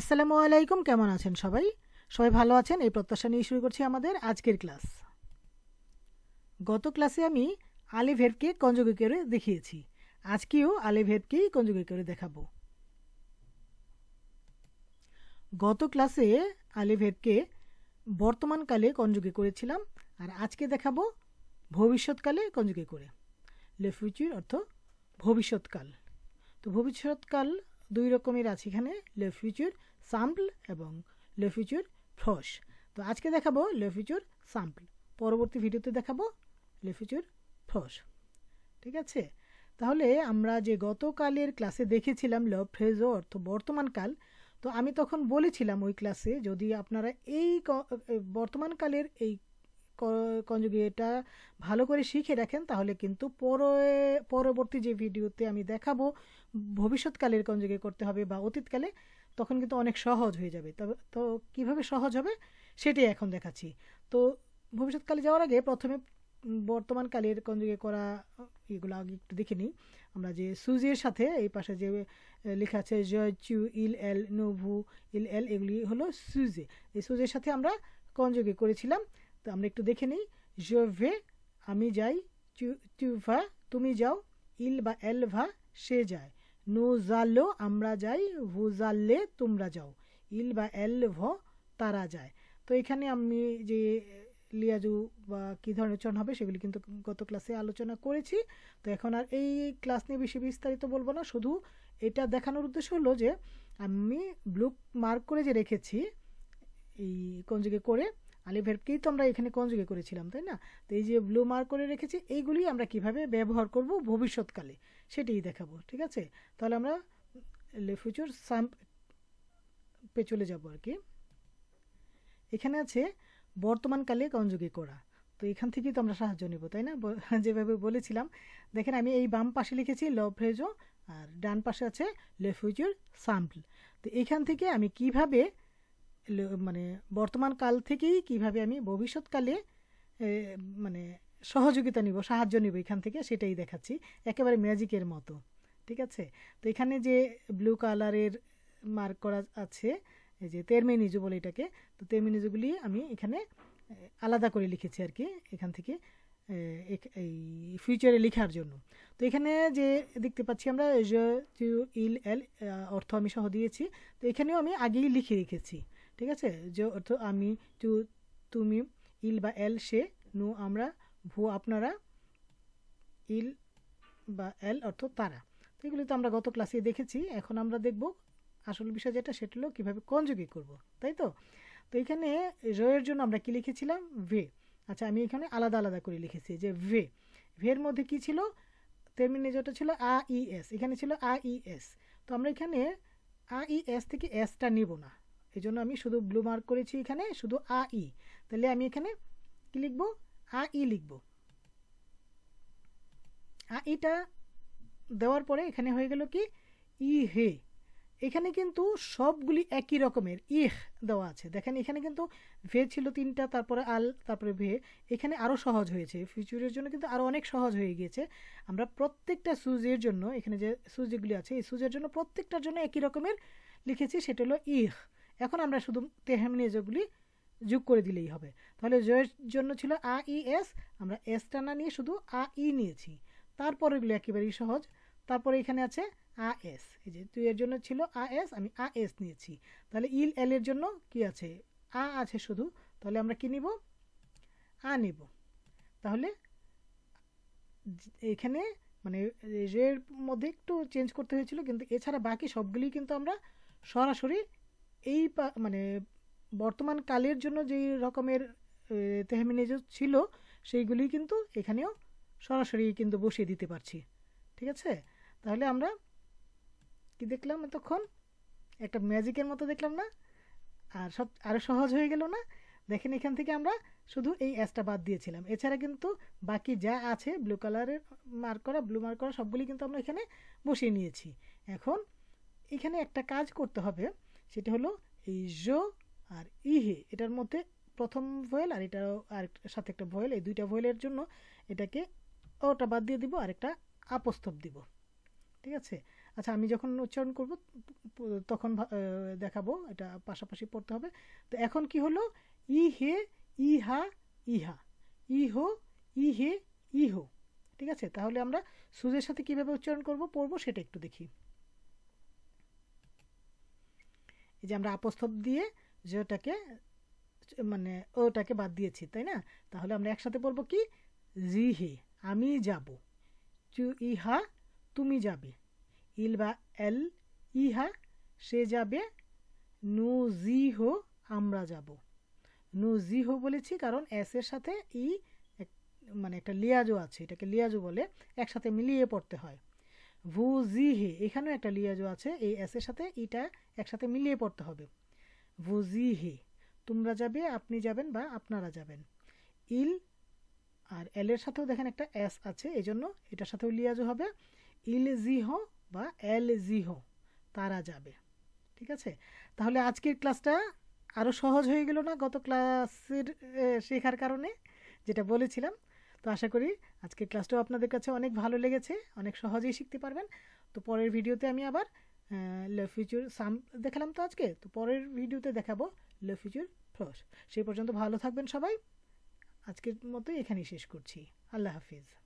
আসসালামু আলাইকুম কেমন আছেন সবাই সবাই ভালো আছেন এই প্রত্যাশা নিয়ে শুরু করছি আমাদের আজকের ক্লাস গত ক্লাসে আমি আলে ভেবকে কঞ্জুগে করে দেখিয়েছি আজকেও আলে ভেবকেই কঞ্জুগে করে দেখাবো গত ক্লাসে আলে ভেবকে বর্তমানকালে কঞ্জুগে করেছিলাম আর আজকে দেখাবো ভবিষ্যৎকালে কঞ্জুগে করে লেফিউচির অর্থ ভবিষ্যৎকাল তো ভবিষ্যৎকাল দুই রকমের আছে এখানে লেফিচুর সাম্পল এবং লেফিচুর ফ্রস তো আজকে দেখাবো লেফিচুর সাম্পল পরবর্তী ভিডিওতে দেখাবো লেফিচুর ফ্রস ঠিক আছে তাহলে আমরা যে গতকালের ক্লাসে দেখেছিলাম ল ফ্রেজ অর্থ বর্তমানকাল তো আমি তখন বলেছিলাম ওই ক্লাসে যদি আপনারা এই বর্তমানকালের এই কনজুগেটটা ভালো করে শিখে রাখেন তাহলে কিন্তু পরে পরবর্তী যে ভিডিওতে আমি দেখাবো ভবিষ্যৎকালের কনজুগেট করতে হবে বা অতীতকালে তখন কিন্তু অনেক সহজ হয়ে যাবে তবে তো কীভাবে সহজ হবে সেটাই এখন দেখাচ্ছি তো ভবিষ্যৎকালে যাওয়ার আগে প্রথমে বর্তমানকালের কনজুগে করা এগুলো আগে একটু দেখে নিই আমরা যে সুজির সাথে এই পাশে যে লেখা আছে জয় চু ইল এল নোভু ইল এল এগুলি হলো সুজে এই সুজের সাথে আমরা কনজুগে করেছিলাম তো আমরা একটু দেখে নিই জোভে আমি যাই টিউভা তুমি যাও ইল বা এলভা সে যায় জালো আমরা যাই ভুজাল্লে তোমরা যাও ইল বা এলভ তারা যায় তো এখানে আমি যে লিয়াজু বা কী ধরনের উচ্চারণ হবে সেগুলি কিন্তু গত ক্লাসে আলোচনা করেছি তো এখন আর এই ক্লাস নিয়ে বেশি বিস্তারিত বলবো না শুধু এটা দেখানোর উদ্দেশ্য হলো যে আমি ব্লু মার্ক করে যে রেখেছি এই কঞ্জুকে করে আলিভেরকেই তো আমরা এখানে কনজুগে করেছিলাম তাই না তো এই যে ব্লু মার্ক করে রেখেছি এইগুলি আমরা কিভাবে ব্যবহার করব ভবিষ্যৎকালে সেটাই দেখাবো ঠিক আছে তাহলে আমরা ফিউচার সাম পে চলে যাবো আর কি এখানে আছে বর্তমানকালে কনজুগে করা তো এখান থেকেই তো আমরা সাহায্য নেব তাই না যেভাবে বলেছিলাম দেখেন আমি এই বাম পাশে লিখেছি লভ্রেজো আর ডান পাশে আছে লেফিউচার সাম্পল তো এখান থেকে আমি কিভাবে মানে বর্তমান কাল থেকেই কিভাবে আমি ভবিষ্যৎকালে মানে সহযোগিতা নিব সাহায্য নিব এখান থেকে সেটাই দেখাচ্ছি একেবারে ম্যাজিকের মতো ঠিক আছে তো এখানে যে ব্লু কালারের মার্ক করা আছে এই যে তেরমেনিজু বলে এটাকে তো তেরমেনিজুগুলি আমি এখানে আলাদা করে লিখেছি আর কি এখান থেকে এই ফিউচারে লেখার জন্য তো এখানে যে দেখতে পাচ্ছি আমরা ইল এল অর্থ আমি সহ দিয়েছি তো এখানেও আমি আগেই লিখে রেখেছি ঠিক আছে যে অর্থ আমি টু তুমি ইল বা এল সে নু আমরা ভু আপনারা ইল বা এল অর্থ তারা তো এগুলি তো আমরা গত ক্লাসে দেখেছি এখন আমরা দেখব আসল বিষয় যেটা সেটা হলো কীভাবে কনজুগেট করব তাই তো তো এখানে রয়ের জন্য আমরা কি লিখেছিলাম ভে আচ্ছা আমি এখানে আলাদা আলাদা করে লিখেছি যে ভে ভের মধ্যে কি ছিল তেমনি যেটা ছিল আ ই এস এখানে ছিল আ ই এস তো আমরা এখানে আ ই এস থেকে এসটা নেব না এই জন্য আমি শুধু ব্লু মার্ক করেছি এখানে শুধু আ ই তাহলে আমি এখানে কি লিখবো আ ই লিখবো আ ইটা দেওয়ার পরে এখানে হয়ে গেল কি ই হে এখানে কিন্তু সবগুলি একই রকমের ইহ দেওয়া আছে দেখেন এখানে কিন্তু ভে ছিল তিনটা তারপরে আল তারপরে ভে এখানে আরও সহজ হয়েছে ফিউচারের জন্য কিন্তু আরও অনেক সহজ হয়ে গিয়েছে আমরা প্রত্যেকটা সুজের জন্য এখানে যে সুজিগুলি আছে এই সুজের জন্য প্রত্যেকটার জন্য একই রকমের লিখেছি সেটা হলো ইহ এখন আমরা শুধু তেহামিনে যৌগগুলি যোগ করে দিলেই হবে তাহলে জয়ের জন্য ছিল আ ই এস আমরা এস না নিয়ে শুধু আ ই নিয়েছি এগুলি একেবারেই সহজ তারপরে এখানে আছে আ এস এই যে তুই এর জন্য ছিল আ এস আমি আ এস নিয়েছি তাহলে ইল এল এর জন্য কি আছে আ আছে শুধু তাহলে আমরা কি নিব আ নিব তাহলে এখানে মানে রের মধ্যে একটু চেঞ্জ করতে হয়েছিল কিন্তু এছাড়া বাকি সবগুলি কিন্তু আমরা সরাসরি এই মানে বর্তমান কালের জন্য যেই রকমের তেহমিনেজ ছিল সেইগুলি কিন্তু এখানেও সরাসরি কিন্তু বসিয়ে দিতে পারছি ঠিক আছে তাহলে আমরা কি দেখলাম এতক্ষণ একটা ম্যাজিকের মতো দেখলাম না আর সব আরও সহজ হয়ে গেল না দেখেন এখান থেকে আমরা শুধু এই অ্যাসটা বাদ দিয়েছিলাম এছাড়া কিন্তু বাকি যা আছে ব্লু কালারের মার্ক করা ব্লু মার্ক করা সবগুলি কিন্তু আমরা এখানে বসিয়ে নিয়েছি এখন এখানে একটা কাজ করতে হবে সেটা হলো এই জো আর ইহে এটার মধ্যে প্রথম ভয়েল আর এটা আর সাথে একটা ভয়েল এই দুইটা ভয়েলের জন্য এটাকে ওটা বাদ দিয়ে দিব আর একটা আপস্তব দিব ঠিক আছে আচ্ছা আমি যখন উচ্চারণ করব তখন দেখাবো এটা পাশাপাশি পড়তে হবে তো এখন কি হলো ই হে ইহা ইহা ইহো ইহে ইহো ঠিক আছে তাহলে আমরা সুজের সাথে কিভাবে উচ্চারণ করব পড়বো সেটা একটু দেখি এই যে আমরা আপস্তব দিয়ে যে ওটাকে মানে ওটাকে বাদ দিয়েছি তাই না তাহলে আমরা একসাথে বলবো কি জিহে আমি যাব চু ইহা তুমি যাবে ইল বা এল ইহা সে যাবে নু জিহো আমরা যাব নু জিহো বলেছি কারণ এস এর সাথে ই মানে একটা লিয়াজো আছে এটাকে লিয়াজো বলে একসাথে মিলিয়ে পড়তে হয় ভুজিহে এখানেও একটা লিয়াজো আছে এই এসের সাথে ইটা একসাথে মিলিয়ে পড়তে হবে ভুজিহে তোমরা যাবে আপনি যাবেন বা আপনারা যাবেন ইল আর এলের সাথেও দেখেন একটা এস আছে এই জন্য এটার সাথেও লিয়াজো হবে ইল জিহো বা এল জিহো তারা যাবে ঠিক আছে তাহলে আজকের ক্লাসটা আরও সহজ হয়ে গেল না গত ক্লাসের শেখার কারণে যেটা বলেছিলাম তো আশা করি আজকের ক্লাসটাও আপনাদের কাছে অনেক ভালো লেগেছে অনেক সহজেই শিখতে পারবেন তো পরের ভিডিওতে আমি আবার লফিচুর সাম দেখালাম তো আজকে তো পরের ভিডিওতে দেখাবো লফিচুর ফিউচার ফ্লস সেই পর্যন্ত ভালো থাকবেন সবাই আজকের মতো এখানেই শেষ করছি আল্লাহ হাফিজ